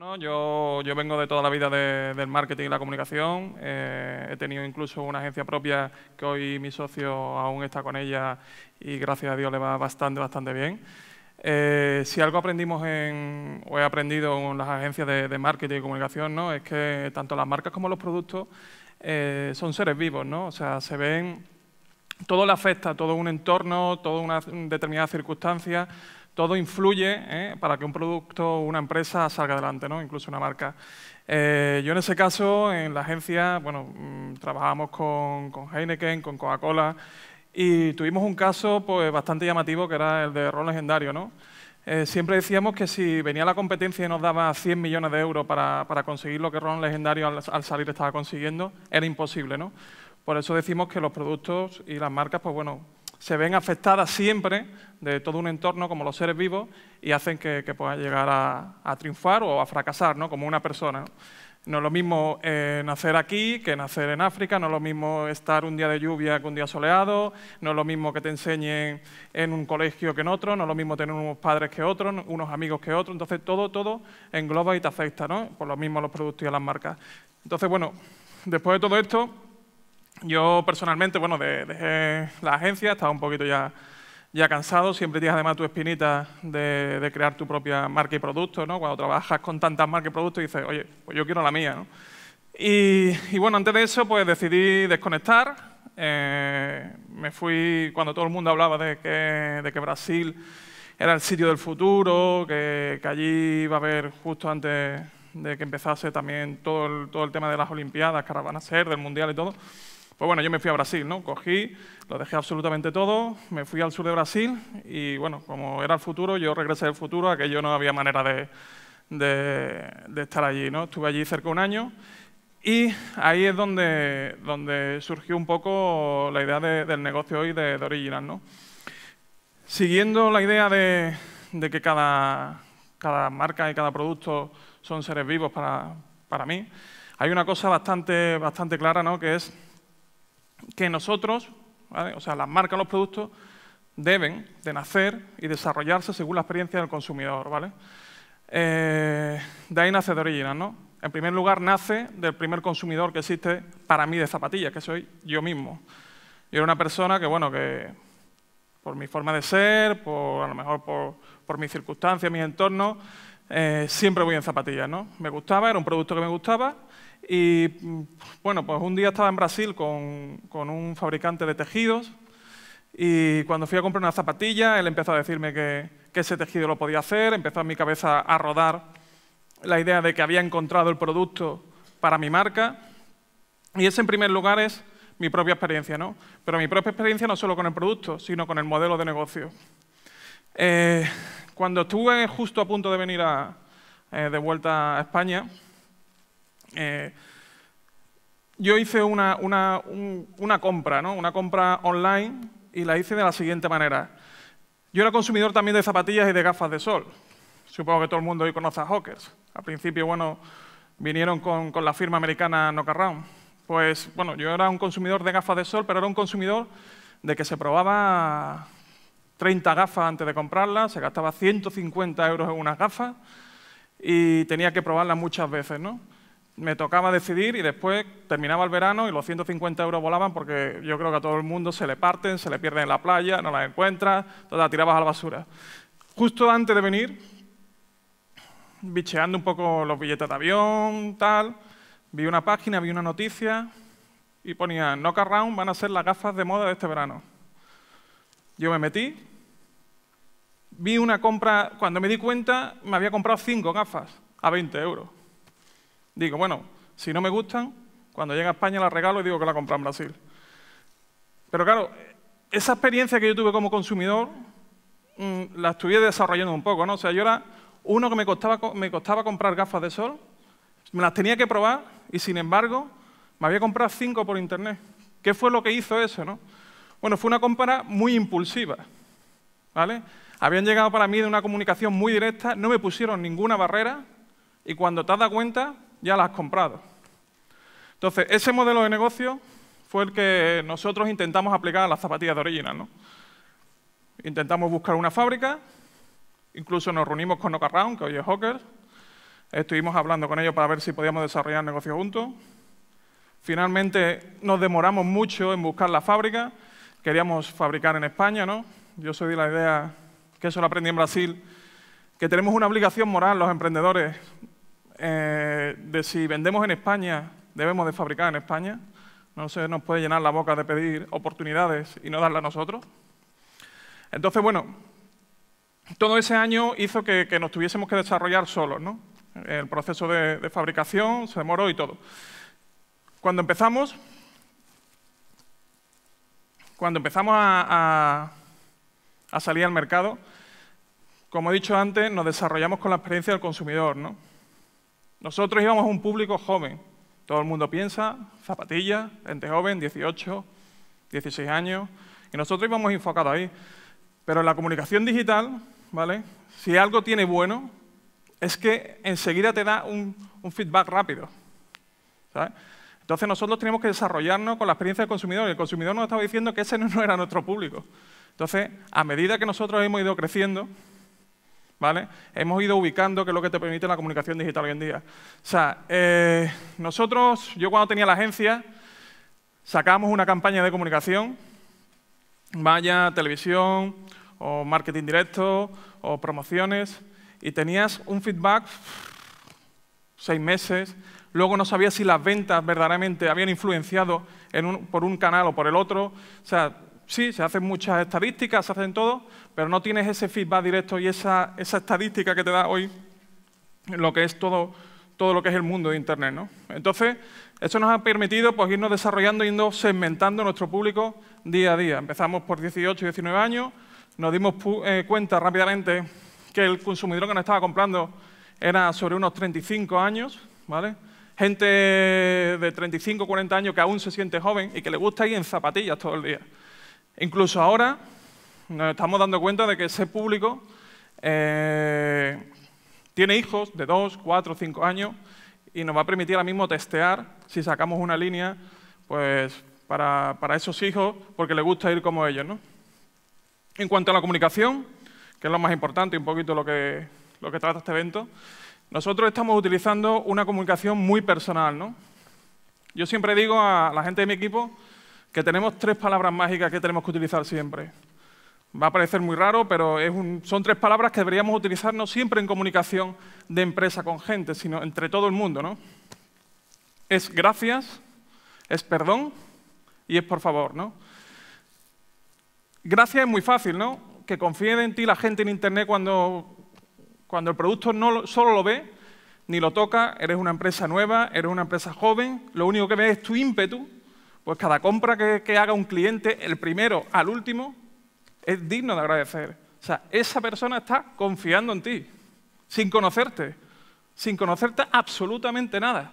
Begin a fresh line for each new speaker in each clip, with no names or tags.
No, yo, yo vengo de toda la vida del marketing y la comunicación. Eh, he tenido incluso una agencia propia que hoy mi socio aún está con ella y gracias a Dios le va bastante, bastante bien. Eh, si algo aprendimos en, o he aprendido en las agencias de, marketing y comunicación, ¿no? es que tanto las marcas como los productos eh, son seres vivos, ¿no? O sea, se ven, todo le afecta, todo un entorno, toda una determinada circunstancia todo influye ¿eh? para que un producto o una empresa salga adelante, ¿no? incluso una marca. Eh, yo en ese caso, en la agencia, bueno, mm, trabajamos con, Heineken, con Coca-Cola, y tuvimos un caso pues, bastante llamativo, que era el de Ron legendario. ¿no? Eh, siempre decíamos que si venía la competencia y nos daba 100 millones de euros para, conseguir lo que Ron Legendario al, al, salir estaba consiguiendo, era imposible, ¿no? Por eso decimos que los productos y las marcas, pues bueno, se ven afectadas siempre de todo un entorno como los seres vivos y hacen que, que puedan llegar a, triunfar o a fracasar, ¿no? Como una persona. No es lo mismo eh, nacer aquí que nacer en África, no es lo mismo estar un día de lluvia que un día soleado, no es lo mismo que te enseñen en un colegio que en otro, no es lo mismo tener unos padres que otros, unos amigos que otros, entonces todo, todo engloba y te afecta, ¿no? Por lo mismo los productos y las marcas. Entonces, bueno, después de todo esto, yo personalmente, bueno, dejé la agencia, estaba un poquito ya, ya cansado, siempre tienes además tu espinita de, de crear tu propia marca y producto, ¿no? Cuando trabajas con tantas marcas y productos dices, oye, pues yo quiero la mía, ¿no? Y, bueno, antes de eso, pues decidí desconectar, eh, me fui cuando todo el mundo hablaba de que, de que Brasil era el sitio del futuro, que, que allí iba a haber justo antes de que empezase también todo todo el tema de las Olimpiadas, que ahora van a ser, del Mundial y todo. Pues bueno, yo me fui a Brasil, ¿no? Cogí, lo dejé absolutamente todo, me fui al sur de Brasil y bueno, como era el futuro, yo regresé del futuro, yo no había manera de, estar allí, ¿no? Estuve allí cerca de un año y ahí es donde, donde surgió un poco la idea del negocio hoy de, Original, ¿no? Siguiendo la idea de, que cada, marca y cada producto son seres vivos para, mí, hay una cosa bastante, bastante clara, ¿no? Que es que nosotros, o sea, las marcas, los productos, deben de nacer y desarrollarse según la experiencia del consumidor. ¿vale? Eh, de ahí nace de origen, ¿no? En primer lugar, nace del primer consumidor que existe para mí de zapatillas, que soy yo mismo. Yo era una persona que, bueno, que por mi forma de ser, a lo mejor por, mis circunstancias, mis entornos, eh, siempre voy en zapatillas, ¿no? Me gustaba, era un producto que me gustaba y mm, bueno, pues un día estaba en Brasil con, un fabricante de tejidos y cuando fui a comprar una zapatilla, él empezó a decirme que, ese tejido lo podía hacer, empezó en mi cabeza a rodar la idea de que había encontrado el producto para mi marca. Y ese en primer lugar es mi propia experiencia, ¿no? Pero mi propia experiencia no solo con el producto, sino con el modelo de negocio. Eh, cuando estuve justo a punto de venir eh, de vuelta a España, eh, yo hice una, compra, ¿no? una compra online y la hice de la siguiente manera. Yo era consumidor también de zapatillas y de gafas de sol. Supongo que todo el mundo hoy conoce a Hawkers. Al principio, bueno, vinieron con, la firma americana Knockaround. Pues, bueno, yo era un consumidor de gafas de sol, pero era un consumidor de que se probaba 30 gafas antes de comprarlas, se gastaba 150 euros en unas gafas y tenía que probarlas muchas veces, ¿no? me tocaba decidir y después terminaba el verano y los 150 euros volaban porque yo creo que a todo el mundo se le parten, se le pierden en la playa, no las encuentras, todas las tirabas a la basura. Justo antes de venir, bicheando un poco los billetes de avión, tal, vi una página, vi una noticia y ponía "No Around van a ser las gafas de moda de este verano. Yo me metí, vi una compra, cuando me di cuenta me había comprado cinco gafas a 20 euros. Digo, bueno, si no me gustan, cuando llegue a España la regalo y digo que la compré en Brasil. Pero claro, esa experiencia que yo tuve como consumidor mm, la estuve desarrollando un poco, ¿no? O sea, yo era uno que me costaba, me costaba comprar gafas de sol, me las tenía que probar y sin embargo me había comprado cinco por internet. ¿Qué fue lo que hizo eso, no? Bueno, fue una compra muy impulsiva, ¿vale? Habían llegado para mí de una comunicación muy directa, no me pusieron ninguna barrera y cuando te das cuenta, ya la has comprado. Entonces, ese modelo de negocio fue el que nosotros intentamos aplicar a las zapatillas de Original. ¿no? Intentamos buscar una fábrica, incluso nos reunimos con Round, que hoy es Hawker, estuvimos hablando con ellos para ver si podíamos desarrollar el negocio juntos. Finalmente nos demoramos mucho en buscar la fábrica, queríamos fabricar en España, ¿no? Yo soy de la idea, que eso lo aprendí en Brasil, que tenemos una obligación moral los emprendedores eh, de si vendemos en España, debemos de fabricar en España. No se nos puede llenar la boca de pedir oportunidades y no darlas a nosotros. Entonces, bueno, todo ese año hizo que, nos tuviésemos que desarrollar solos, ¿no? El proceso de, fabricación se demoró y todo. Cuando empezamos, cuando empezamos a, a salir al mercado, como he dicho antes, nos desarrollamos con la experiencia del consumidor, ¿no? Nosotros íbamos a un público joven. Todo el mundo piensa, zapatilla, gente joven, 18, 16 años. Y nosotros íbamos enfocados ahí. Pero en la comunicación digital, ¿vale? Si algo tiene bueno, es que enseguida te da un, feedback rápido. Entonces nosotros tenemos que desarrollarnos con la experiencia del consumidor. Y el consumidor nos estaba diciendo que ese no era nuestro público. Entonces, a medida que nosotros hemos ido creciendo, Hemos ido ubicando qué es lo que te permite la comunicación digital hoy en día. O sea, eh, nosotros, yo cuando tenía la agencia, sacamos una campaña de comunicación, vaya televisión o marketing directo o promociones, y tenías un feedback seis meses, luego no sabías si las ventas verdaderamente habían influenciado por un canal o por el otro. O sea, sí, se hacen muchas estadísticas, se hacen todo, pero no tienes ese feedback directo y esa, estadística que te da hoy lo que es todo, todo lo que es el mundo de Internet. Entonces, esto nos ha permitido pues, irnos desarrollando, irnos segmentando nuestro público día a día. Empezamos por 18 y 19 años, nos dimos eh, cuenta rápidamente que el consumidor que nos estaba comprando era sobre unos 35 años, ¿vale? gente de 35, 40 años que aún se siente joven y que le gusta ir en zapatillas todo el día. Incluso ahora, nos estamos dando cuenta de que ese público eh, tiene hijos de 2, 4, 5 años y nos va a permitir ahora mismo testear si sacamos una línea pues, para, esos hijos porque les gusta ir como ellos. En cuanto a la comunicación, que es lo más importante y un poquito lo que, lo que trata este evento, nosotros estamos utilizando una comunicación muy personal. ¿no? Yo siempre digo a la gente de mi equipo que tenemos tres palabras mágicas que tenemos que utilizar siempre. Va a parecer muy raro, pero son tres palabras que deberíamos utilizar no siempre en comunicación de empresa con gente, sino entre todo el mundo. ¿no? Es gracias, es perdón y es por favor. ¿no? Gracias es muy fácil, ¿no? Que confíe en ti la gente en Internet cuando, el producto no solo lo ve, ni lo toca, eres una empresa nueva, eres una empresa joven, lo único que ve es tu ímpetu, pues cada compra que haga un cliente, el primero al último, es digno de agradecer. O sea, esa persona está confiando en ti, sin conocerte, sin conocerte absolutamente nada.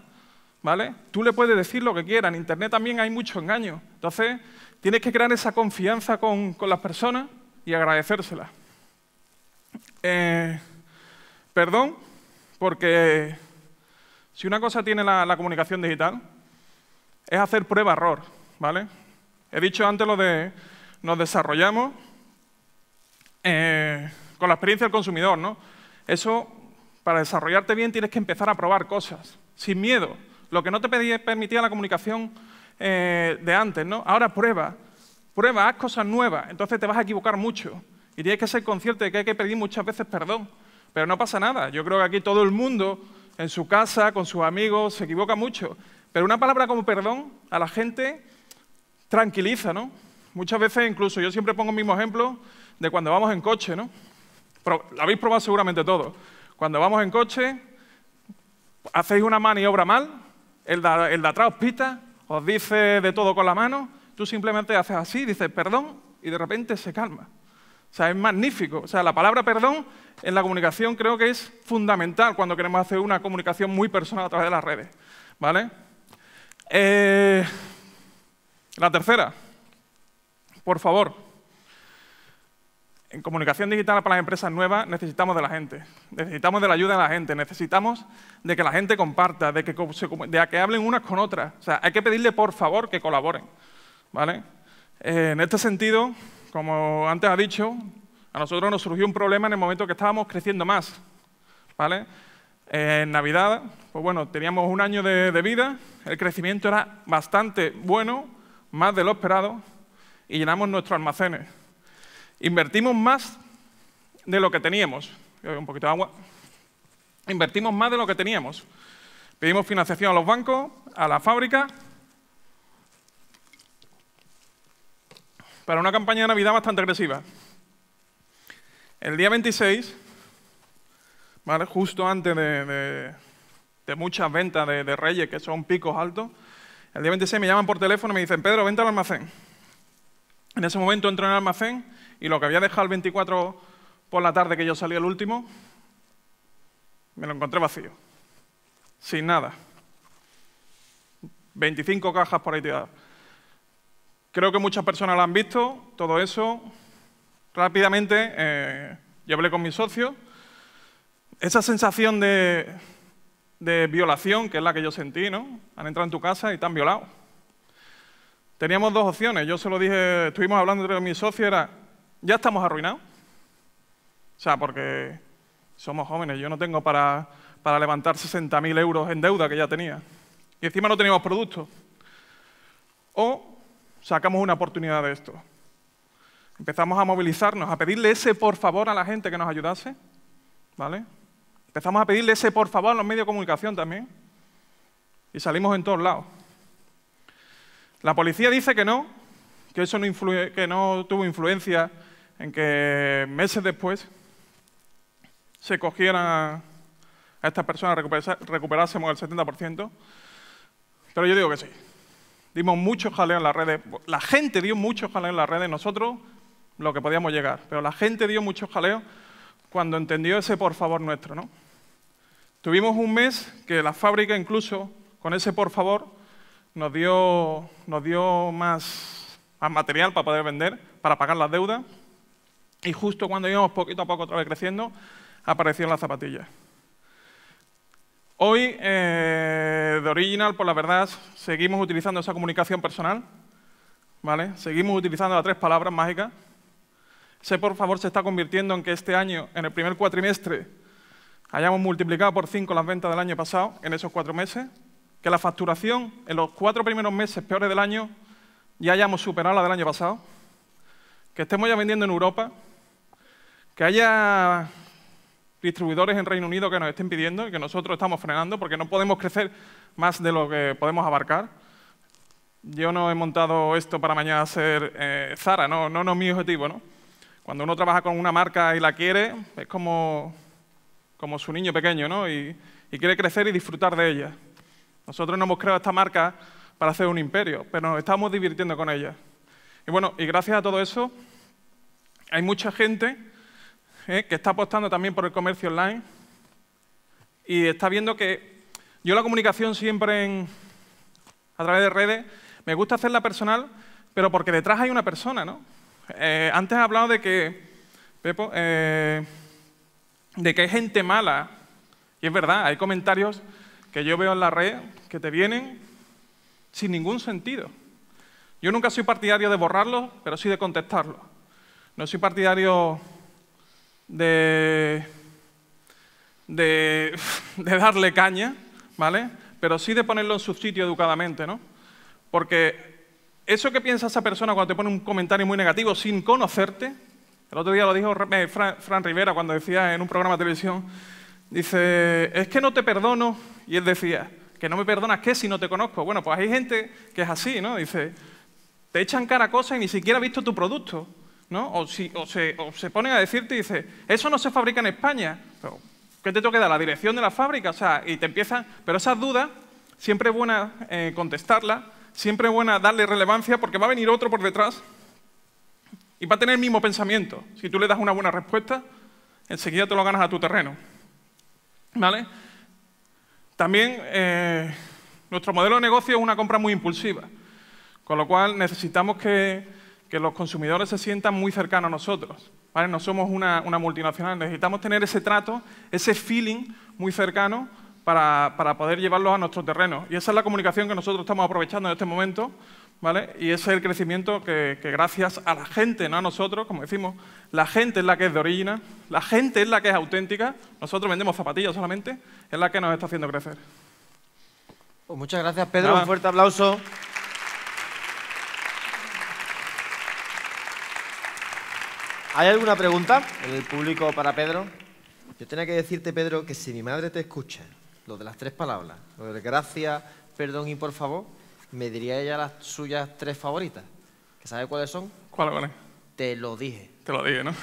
¿Vale? Tú le puedes decir lo que quieras, en Internet también hay mucho engaño. Entonces, tienes que crear esa confianza con, las personas y agradecérselas. Eh, perdón, porque si una cosa tiene la, la comunicación digital, es hacer prueba-error, ¿vale? He dicho antes lo de nos desarrollamos eh, con la experiencia del consumidor, ¿no? Eso, para desarrollarte bien, tienes que empezar a probar cosas, sin miedo. Lo que no te permitía la comunicación eh, de antes, ¿no? Ahora prueba, prueba, haz cosas nuevas, entonces te vas a equivocar mucho. Y tienes que ser consciente de que hay que pedir muchas veces perdón. Pero no pasa nada. Yo creo que aquí todo el mundo, en su casa, con sus amigos, se equivoca mucho. Pero una palabra como perdón a la gente tranquiliza, ¿no? Muchas veces incluso, yo siempre pongo el mismo ejemplo, de cuando vamos en coche, ¿no? lo habéis probado seguramente todo. Cuando vamos en coche, hacéis una maniobra mal, el de, el de atrás os pita, os dice de todo con la mano, tú simplemente haces así, dices perdón y de repente se calma. O sea, es magnífico. O sea, la palabra perdón en la comunicación creo que es fundamental cuando queremos hacer una comunicación muy personal a través de las redes. ¿Vale? Eh, la tercera, por favor en comunicación digital para las empresas nuevas necesitamos de la gente, necesitamos de la ayuda de la gente, necesitamos de que la gente comparta, de que, se, hablen unas con otras. O sea, hay que pedirle por favor que colaboren. ¿vale? Eh, en este sentido, como antes ha dicho, a nosotros nos surgió un problema en el momento que estábamos creciendo más. ¿vale? Eh, en Navidad, pues bueno, teníamos un año de, de vida, el crecimiento era bastante bueno, más de lo esperado, y llenamos nuestros almacenes. Invertimos más de lo que teníamos. Un poquito de agua. Invertimos más de lo que teníamos. Pedimos financiación a los bancos, a la fábrica, para una campaña de Navidad bastante agresiva. El día 26, justo antes de, muchas ventas de, de, Reyes, que son picos altos, el día 26 me llaman por teléfono y me dicen, Pedro, vente al almacén. En ese momento entro en el almacén y lo que había dejado el 24 por la tarde que yo salí el último, me lo encontré vacío, sin nada. 25 cajas por ahí tiradas. Creo que muchas personas lo han visto, todo eso. Rápidamente, eh, yo hablé con mi socio. Esa sensación de, violación, que es la que yo sentí, ¿no? Han entrado en tu casa y te han violado. Teníamos dos opciones. Yo se lo dije, estuvimos hablando entre mis socios, era ya estamos arruinados. O sea, porque somos jóvenes, yo no tengo para, para levantar 60.000 euros en deuda que ya tenía. Y encima no teníamos producto. O sacamos una oportunidad de esto. Empezamos a movilizarnos, a pedirle ese por favor a la gente que nos ayudase. ¿Vale? Empezamos a pedirle ese por favor a los medios de comunicación también. Y salimos en todos lados. La policía dice que no, que eso que no tuvo influencia en que meses después se cogiera a, estas personas, recuperásemos el 70%, pero yo digo que sí. Dimos mucho jaleo en las redes, la gente dio mucho jaleo en las redes, nosotros lo que podíamos llegar, pero la gente dio mucho jaleo cuando entendió ese por favor nuestro, Tuvimos un mes que la fábrica incluso con ese por favor nos dio, nos dio más material para poder vender, para pagar las deudas y justo cuando íbamos poquito a poco otra vez creciendo, aparecieron las zapatillas. Hoy, eh, de Original, por la verdad, seguimos utilizando esa comunicación personal, ¿vale? Seguimos utilizando las tres palabras mágicas. Sé, por favor, se está convirtiendo en que este año, en el primer cuatrimestre, hayamos multiplicado por cinco las ventas del año pasado, en esos cuatro meses, que la facturación en los cuatro primeros meses peores del año ya hayamos superado la del año pasado, que estemos ya vendiendo en Europa, que haya distribuidores en Reino Unido que nos estén pidiendo y que nosotros estamos frenando porque no podemos crecer más de lo que podemos abarcar. Yo no he montado esto para mañana ser eh, Zara, no, no, es mi objetivo. Cuando uno trabaja con una marca y la quiere, es como, su niño pequeño ¿no? y, y quiere crecer y disfrutar de ella. Nosotros no hemos creado esta marca para hacer un imperio, pero nos estamos divirtiendo con ella. Y bueno, y gracias a todo eso, hay mucha gente ¿eh? que está apostando también por el comercio online y está viendo que yo la comunicación siempre a través de redes me gusta hacerla personal, pero porque detrás hay una persona, eh, antes he hablado de que, eh, de que hay gente mala, y es verdad, hay comentarios que yo veo en la red que te vienen sin ningún sentido. Yo nunca soy partidario de borrarlos, pero sí de contestarlos. No soy partidario de, de, darle caña, ¿vale? Pero sí de ponerlo en su sitio educadamente, ¿no? Porque eso que piensa esa persona cuando te pone un comentario muy negativo sin conocerte, el otro día lo dijo eh, Fran, Rivera cuando decía en un programa de televisión, dice, es que no te perdono, y él decía, que no me perdonas qué si no te conozco. Bueno, pues hay gente que es así, ¿no? Dice, te echan cara cosas y ni siquiera ha visto tu producto. ¿no? O, si, o, se, ponen a decirte y dice, eso no se fabrica en España. ¿Qué te toca dar? La dirección de la fábrica. O sea, y te empiezan... Pero esas dudas, siempre es buena eh, contestarla siempre es buena darle relevancia porque va a venir otro por detrás y va a tener el mismo pensamiento. Si tú le das una buena respuesta, enseguida te lo ganas a tu terreno. ¿Vale? También eh, nuestro modelo de negocio es una compra muy impulsiva, con lo cual necesitamos que que los consumidores se sientan muy cercanos a nosotros. ¿vale? No somos una, una, multinacional, necesitamos tener ese trato, ese feeling muy cercano para, para, poder llevarlos a nuestro terreno. Y esa es la comunicación que nosotros estamos aprovechando en este momento, ¿vale? y ese es el crecimiento que, que gracias a la gente, no a nosotros, como decimos, la gente es la que es de origen, la gente es la que es auténtica, nosotros vendemos zapatillas solamente, es la que nos está haciendo crecer.
Pues muchas gracias, Pedro. Un fuerte aplauso. ¿Hay alguna pregunta en el público para Pedro? Yo tenía que decirte, Pedro, que si mi madre te escucha, lo de las tres palabras, lo de gracias, perdón y por favor, me diría ella las suyas tres favoritas. ¿Que sabe cuáles son? ¿Cuáles, son? Te lo dije. Te lo dije, ¿no?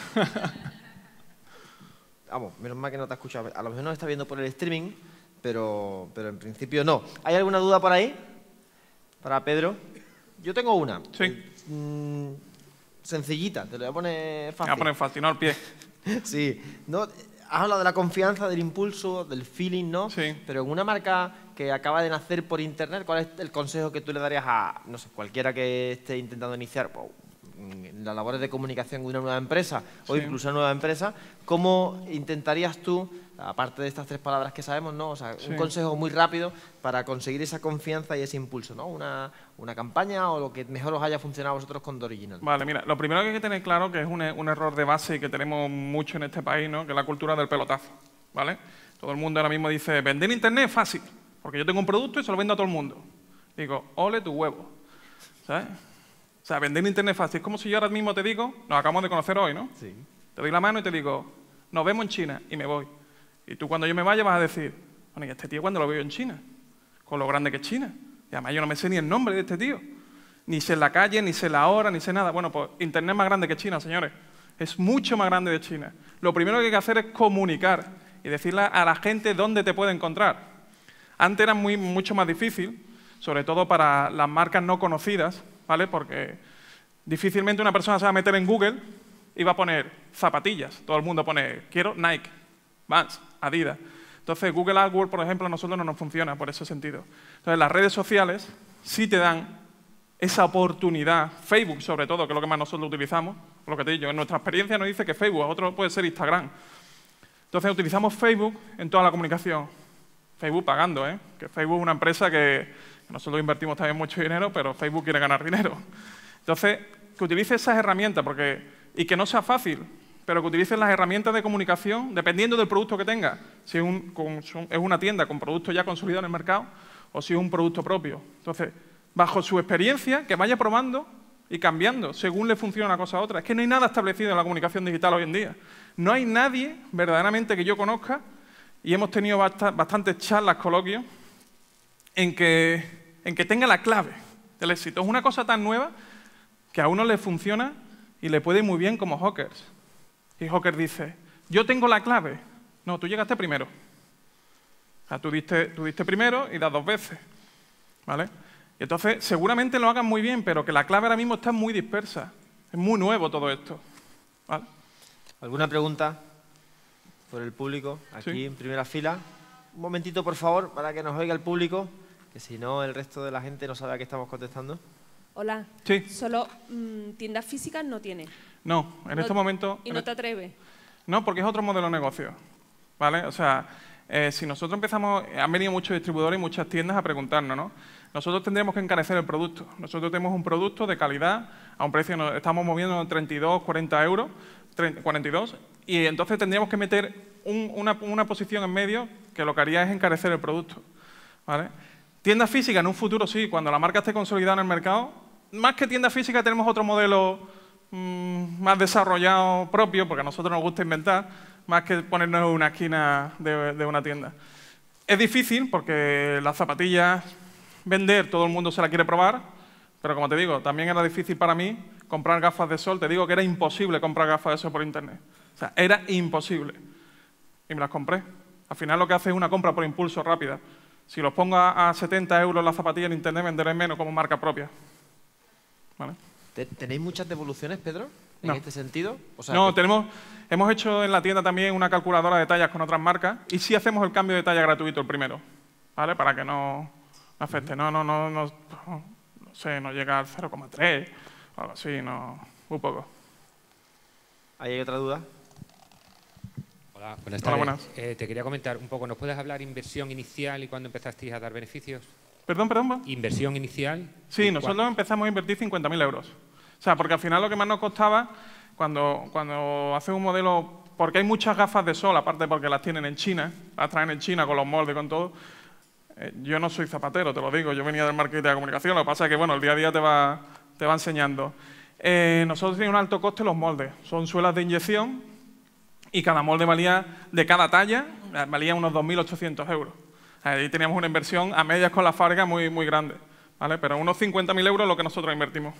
Vamos, menos mal que no te ha escuchado. A lo mejor no está viendo por el streaming, pero, pero en principio no. ¿Hay alguna duda por ahí? Para Pedro. Yo tengo una. Sí. Eh, mm, sencillita, te lo voy a poner fácil. Voy a poner fácil, no al pie. sí, no, has hablado de la confianza, del impulso, del feeling, ¿no? Sí. Pero en una marca que acaba de nacer por internet, ¿cuál es el consejo que tú le darías a, no sé, cualquiera que esté intentando iniciar? Pues, las labores de comunicación con una nueva empresa o incluso una nueva empresa, ¿cómo intentarías tú, aparte de estas tres palabras que sabemos, ¿no? O sea, un consejo muy rápido para conseguir esa confianza y ese impulso, ¿no? Una, campaña o lo que mejor os haya funcionado a vosotros con The
Vale, mira, lo primero que hay que tener claro que es un, un error de base y que tenemos mucho en este país, ¿no? Que es la cultura del pelotazo, ¿vale? Todo el mundo ahora mismo dice, vender en internet es fácil, porque yo tengo un producto y se lo vendo a todo el mundo. Digo, ole tu huevo, ¿sabes? O sea, vender internet fácil. Es como si yo ahora mismo te digo, nos acabamos de conocer hoy, ¿no? Sí. Te doy la mano y te digo, nos vemos en China y me voy. Y tú cuando yo me vaya vas a decir, bueno, ¿y este tío cuando lo veo en China? Con lo grande que es China. Y además yo no me sé ni el nombre de este tío. Ni sé la calle, ni sé la hora, ni sé nada. Bueno, pues Internet más grande que China, señores. Es mucho más grande que China. Lo primero que hay que hacer es comunicar y decirle a la gente dónde te puede encontrar. Antes era muy, mucho más difícil, sobre todo para las marcas no conocidas, ¿vale? Porque difícilmente una persona se va a meter en Google y va a poner zapatillas. Todo el mundo pone, quiero Nike, Vans, Adidas. Entonces, Google AdWords, por ejemplo, a nosotros no nos funciona por ese sentido. Entonces, las redes sociales sí te dan esa oportunidad, Facebook sobre todo, que es lo que más nosotros utilizamos, lo que te digo, en nuestra experiencia nos dice que Facebook, otro puede ser Instagram. Entonces, utilizamos Facebook en toda la comunicación. Facebook pagando, ¿eh? Que Facebook es una empresa que nosotros invertimos también mucho dinero, pero Facebook quiere ganar dinero. Entonces, que utilice esas herramientas porque, y que no sea fácil, pero que utilice las herramientas de comunicación dependiendo del producto que tenga. Si es, una tienda con producto ya consolidado en el mercado o si es un producto propio. Entonces, bajo su experiencia, que vaya probando y cambiando según le funciona una cosa a otra. Es que no hay nada establecido en la comunicación digital hoy en día. No hay nadie verdaderamente que yo conozca y hemos tenido bastantes charlas, coloquios en que, tenga la clave del éxito. Es una cosa tan nueva que a uno le funciona y le puede muy bien como Hawkers. Y Hawker dice, yo tengo la clave. No, tú llegaste primero. O tú diste, primero y das dos veces. ¿Vale? Y entonces, seguramente lo hagan muy bien, pero que la clave ahora mismo está muy dispersa. Es muy nuevo todo esto. ¿Alguna pregunta por el público? Aquí, en primera
fila. Un momentito, por favor, para que nos oiga el público si no el resto de la gente no sabe a qué
estamos contestando.
Hola. Sí. Solo mm, tiendas físicas no tiene.
No, en este momento... ¿Y no te este atreves? No, porque es otro modelo de negocio, ¿vale? O sea, eh, si nosotros empezamos, han venido muchos distribuidores y muchas tiendas a preguntarnos, ¿no? Nosotros tendríamos que encarecer el producto. Nosotros tenemos un producto de calidad a un precio, estamos moviendo 32, 40 euros, 42, y entonces tendríamos que meter una, una, posición en medio que lo que haría es encarecer el producto, ¿vale? Tienda física en un futuro sí, cuando la marca esté consolidada en el mercado. Más que tienda física tenemos otro modelo mm, más desarrollado propio, porque a nosotros nos gusta inventar, más que ponernos en una esquina de, una tienda. Es difícil porque las zapatillas, vender, todo el mundo se la quiere probar, pero como te digo, también era difícil para mí comprar gafas de sol. Te digo que era imposible comprar gafas de sol por internet. O sea, era imposible. Y me las compré. Al final lo que hace es una compra por impulso rápida. Si los pongo a, 70 euros la zapatilla en internet, venderé menos como marca propia. ¿Tenéis muchas devoluciones, Pedro? en este sentido? no, tenemos, hemos hecho en la tienda también una calculadora de tallas con otras marcas y sí hacemos el cambio de talla gratuito el primero, ¿vale? Para que no, afecte. No, no, no, no, no sé, no llega al 0,3 o algo así, no, Un poco.
¿Hay otra duda? Pues buenas tardes.
Eh, te quería comentar un poco, ¿nos puedes hablar inversión inicial y cuándo empezasteis a dar beneficios? Perdón, perdón. ¿Inversión inicial? Sí, nosotros empezamos a invertir 50.000 euros. O sea, porque al final lo que más nos costaba, cuando, cuando hace un modelo, porque hay muchas gafas de sol, aparte porque las tienen en China, las traen en China con los moldes, con todo, eh, yo no soy zapatero, te lo digo, yo venía del marketing de la comunicación, lo que pasa es que bueno, el día a día te va, te enseñando. Eh, nosotros tenemos un alto coste los moldes, son suelas de inyección y cada molde valía, de cada talla, eh, valía unos 2.800 euros. Ahí teníamos una inversión a medias con la farga muy, muy grande, ¿vale? Pero unos 50.000 euros lo que nosotros invertimos.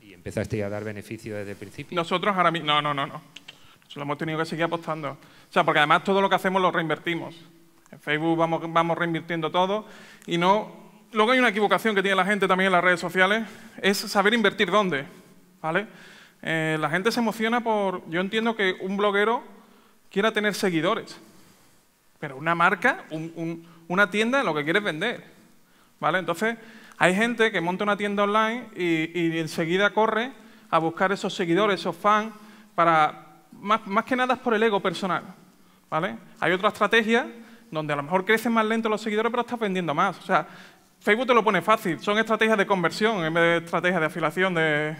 ¿Y empezaste a dar beneficio desde el principio?
Nosotros ahora mismo... No, no, no, no. Lo hemos tenido que seguir apostando. O sea, porque además todo lo que hacemos lo reinvertimos. En Facebook vamos, vamos reinvirtiendo todo y no... Luego hay una equivocación que tiene la gente también en las redes sociales, es saber invertir dónde, ¿vale? Eh, la gente se emociona por... Yo entiendo que un bloguero quiera tener seguidores, pero una marca, una tienda, lo que quiere vender. ¿vale? Entonces, hay gente que monta una tienda online y, enseguida corre a buscar esos seguidores, esos fans, para, más, que nada es por el ego personal. ¿vale? Hay otra estrategia donde a lo mejor crecen más lento los seguidores, pero estás vendiendo más. O sea, Facebook te lo pone fácil. Son estrategias de conversión en vez de estrategias de afilación, de,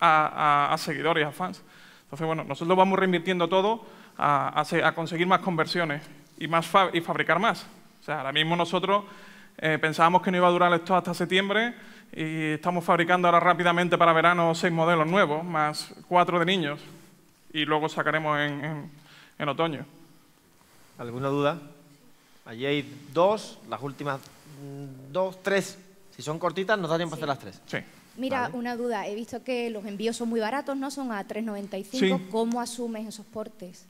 a, seguidores, a fans. Entonces, bueno, nosotros lo vamos reinvirtiendo todo a, conseguir más conversiones y, más y fabricar más. O sea, ahora mismo nosotros eh, pensábamos que no iba a durar esto hasta septiembre y estamos fabricando ahora rápidamente para verano seis modelos nuevos, más cuatro de niños y luego sacaremos en, en, otoño.
¿Alguna duda? Allí hay dos, las últimas mm, dos, tres. Si son
cortitas, nos da tiempo hacer las tres. Sí.
Mira, una duda. He visto que los envíos son muy baratos, ¿no? Son a 3,95. ¿Cómo asumes esos portes?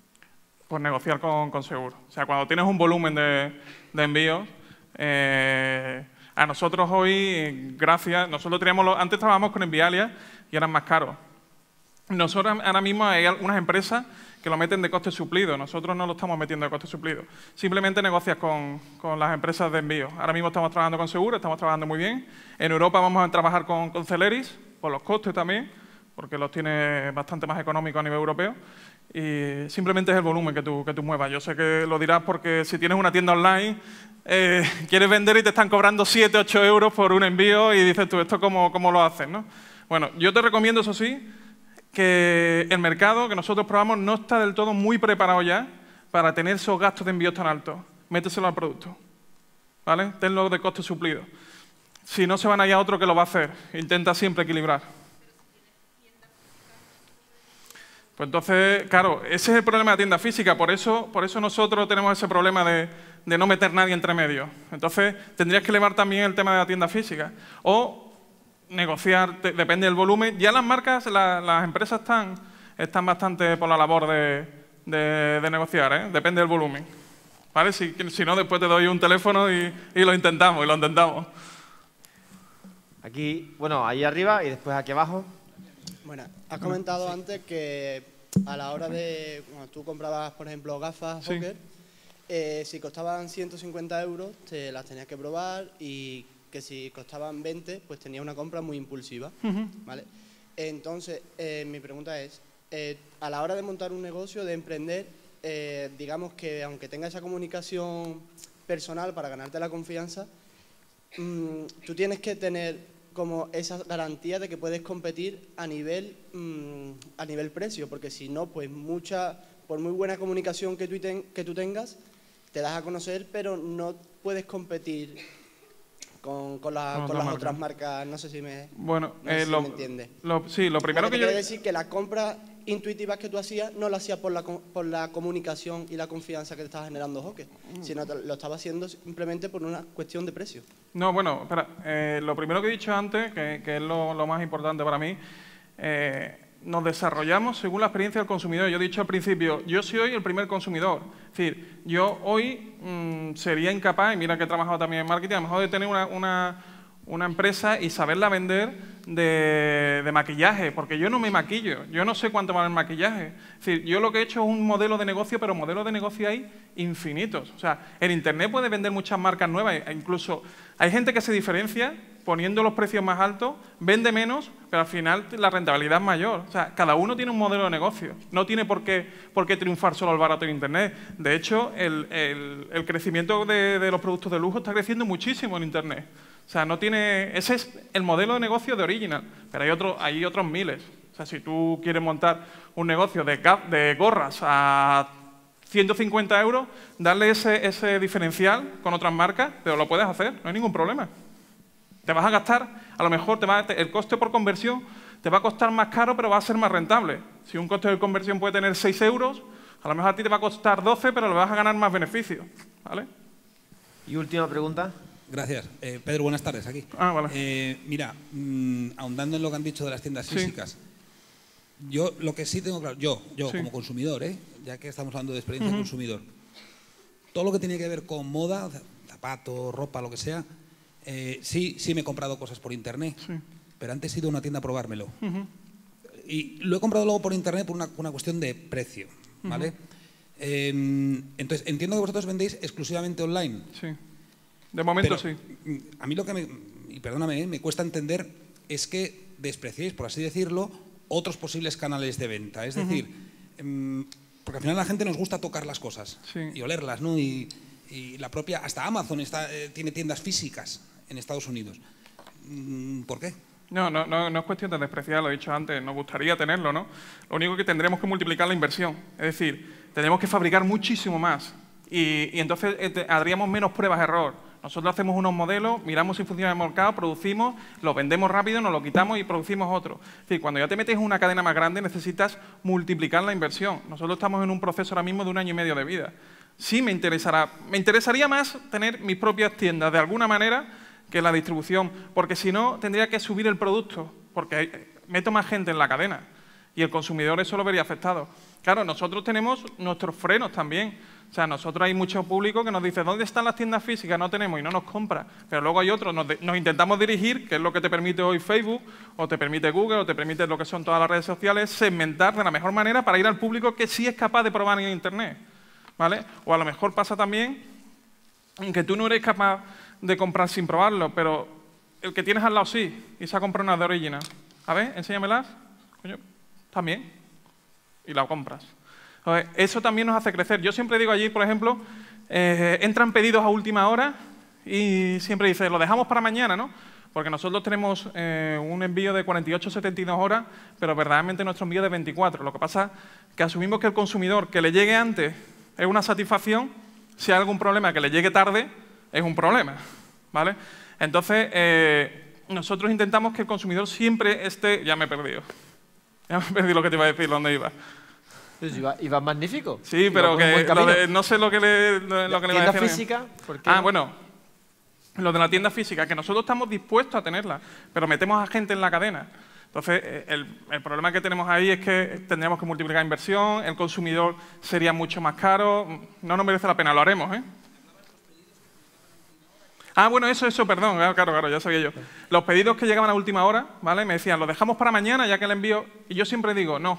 Por negociar con, seguro. O sea, cuando tienes un volumen de, envíos, eh, a nosotros hoy, gracias, nosotros teníamos, antes estábamos con Envialia y eran más caros. Nosotros ahora mismo hay algunas empresas que lo meten de coste suplido. Nosotros no lo estamos metiendo de coste suplido. Simplemente negocias con, con las empresas de envío. Ahora mismo estamos trabajando con Seguro, estamos trabajando muy bien. En Europa vamos a trabajar con, con Celeris, por los costes también, porque los tiene bastante más económicos a nivel europeo. Y simplemente es el volumen que tú, que tú muevas. Yo sé que lo dirás porque si tienes una tienda online, eh, quieres vender y te están cobrando 7, 8 euros por un envío y dices tú, ¿esto cómo, cómo lo haces? ¿no? Bueno, yo te recomiendo, eso sí, que el mercado que nosotros probamos no está del todo muy preparado ya para tener esos gastos de envío tan altos. Méteselo al producto. ¿Vale? Tenlo de coste suplido. Si no, se van allá a otro que lo va a hacer. Intenta siempre equilibrar. Pues entonces, claro, ese es el problema de tienda física. Por eso, por eso nosotros tenemos ese problema de, no meter nadie entre medio. Entonces, tendrías que elevar también el tema de la tienda física. O negociar, depende del volumen. Ya las marcas, las empresas están, están bastante por la labor de, de, negociar, ¿eh? depende del volumen. ¿Vale? Si, no, después te doy un teléfono y, lo intentamos, y lo intentamos. Aquí, bueno, ahí arriba y después aquí abajo.
Bueno, has comentado antes que a la hora de, cuando tú comprabas, por ejemplo, gafas, sí. Eh, si costaban 150 euros, te las tenías que probar y que si costaban 20, pues tenía una compra muy impulsiva. ¿vale? Entonces, eh, mi pregunta es, eh, a la hora de montar un negocio, de emprender, eh, digamos que aunque tenga esa comunicación personal para ganarte la confianza, mm, tú tienes que tener como esa garantía de que puedes competir a nivel, mm, a nivel precio, porque si no, pues mucha, por muy buena comunicación que que tú tengas, te das a conocer, pero no puedes competir con, las otras marcas. No sé si me,
bueno, eh, lo, entiende. Lo, sí, lo primero que, yo... Quiero
decir que la compra intuitiva que tú hacías no la hacías por la, por la comunicación y la confianza que te estaba generando Hockey, mm. sino lo estaba haciendo simplemente por una cuestión de precio.
No, bueno, espera. Eh, lo primero que he dicho antes, que, es lo, más importante para mí, eh, nos desarrollamos según la experiencia del consumidor. Yo he dicho al principio, yo soy hoy el primer consumidor. Es decir, yo hoy mm, sería incapaz, y mira que he trabajado también en marketing, a lo mejor de tener una, empresa y saberla vender de, maquillaje, porque yo no me maquillo, yo no sé cuánto vale el maquillaje. Es decir, yo lo que he hecho es un modelo de negocio, pero modelos de negocio hay infinitos. O sea, en Internet puede vender muchas marcas nuevas, e incluso hay gente que se diferencia poniendo los precios más altos, vende menos, pero al final la rentabilidad es mayor. O sea, cada uno tiene un modelo de negocio. No tiene por qué, por qué triunfar solo el barato en Internet. De hecho, el, el, crecimiento de, los productos de lujo está creciendo muchísimo en Internet. O sea, no tiene... Ese es el modelo de negocio de Original, pero hay, otro, hay otros miles. O sea, si tú quieres montar un negocio de, de gorras a 150 euros, darle ese, ese diferencial con otras marcas, pero lo puedes hacer, no hay ningún problema. Te vas a gastar, a lo mejor te va, el coste por conversión te va a costar más caro, pero va a ser más rentable. Si un coste de conversión puede tener 6 euros, a lo mejor a ti te va a costar 12, pero le vas a ganar más beneficio. ¿Vale? Y última pregunta. Gracias. Eh, Pedro, buenas tardes aquí. Ah, vale.
Eh, mira, mm, ahondando en lo que han dicho de las tiendas físicas, yo lo que sí tengo claro, yo, yo como consumidor, ¿eh? ya que estamos hablando de experiencia de consumidor, todo lo que tiene que ver con moda, zapatos, ropa, lo que sea, eh, sí, sí me he comprado cosas por internet, pero antes he ido a una tienda a probármelo. Y lo he comprado luego por internet por una, cuestión de precio, ¿vale? Em, entonces, entiendo que vosotros vendéis exclusivamente online. Sí. De momento sí. Mm, a mí lo que me, y perdóname, ¿eh? me cuesta entender es que despreciéis, por así decirlo, otros posibles canales de venta. Es decir, em, porque al final la gente nos gusta tocar las cosas y olerlas, ¿no? Y, la propia, hasta Amazon eh, tiene tiendas físicas en Estados Unidos.
Mm, ¿Por qué? No, no, no, es cuestión de despreciar, lo he dicho antes, nos gustaría tenerlo, ¿no? Lo único que tendremos que multiplicar la inversión, es decir, tenemos que fabricar muchísimo más y, y entonces eh, haríamos menos pruebas de error. Nosotros hacemos unos modelos, miramos si funciona el mercado, producimos, lo vendemos rápido, nos lo quitamos y producimos otro. Es decir, cuando ya te metes en una cadena más grande necesitas multiplicar la inversión. Nosotros estamos en un proceso ahora mismo de un año y medio de vida. Sí me interesará, me interesaría más tener mis propias tiendas de alguna manera, que la distribución, porque si no tendría que subir el producto, porque meto más gente en la cadena y el consumidor eso lo vería afectado. Claro, nosotros tenemos nuestros frenos también. O sea, nosotros hay mucho público que nos dice, ¿dónde están las tiendas físicas? No tenemos y no nos compra. Pero luego hay otros, nos, intentamos dirigir, que es lo que te permite hoy Facebook, o te permite Google, o te permite lo que son todas las redes sociales, segmentar de la mejor manera para ir al público que sí es capaz de probar en Internet. ¿Vale? O a lo mejor pasa también que tú no eres capaz de comprar sin probarlo, pero el que tienes al lado sí, y se ha comprado una de original. A ver, enséñamelas. Coño, también. Y la compras. eso también nos hace crecer. Yo siempre digo allí, por ejemplo, eh, entran pedidos a última hora y siempre dice, lo dejamos para mañana, ¿no? Porque nosotros tenemos eh, un envío de 48 72 horas, pero verdaderamente nuestro envío es de 24. Lo que pasa es que asumimos que el consumidor que le llegue antes es una satisfacción, si hay algún problema que le llegue tarde, es un problema. ¿vale? Entonces, eh, nosotros intentamos que el consumidor siempre esté... Ya me he perdido. Ya me he perdido lo que te iba a decir, dónde iba. Pues iba, magnífico. Sí, pero que no sé lo que le, lo, que a física? Ah, bueno. Lo de la tienda física, que nosotros estamos dispuestos a tenerla, pero metemos a gente en la cadena. Entonces, eh, el, el, problema que tenemos ahí es que tendríamos que multiplicar inversión, el consumidor sería mucho más caro, no nos merece la pena, lo haremos, ¿eh? Ah, bueno, eso, eso, perdón, ah, claro, claro, ya sabía yo. Los pedidos que llegaban a última hora, ¿vale? Me decían, lo dejamos para mañana ya que el envío. Y yo siempre digo, no.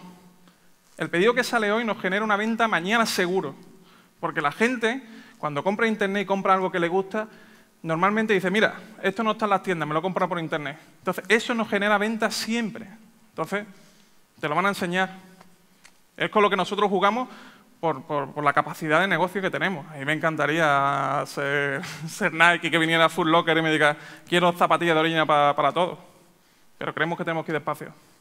El pedido que sale hoy nos genera una venta mañana seguro. Porque la gente, cuando compra internet y compra algo que le gusta, normalmente dice, mira, esto no está en las tiendas, me lo compra por internet. Entonces, eso nos genera venta siempre. Entonces, te lo van a enseñar. Es con lo que nosotros jugamos por, la capacidad de negocio que tenemos. A mí me encantaría ser, Nike que viniera Full Locker y me diga, quiero zapatillas de orina para, para todo. Pero creemos que tenemos que ir despacio.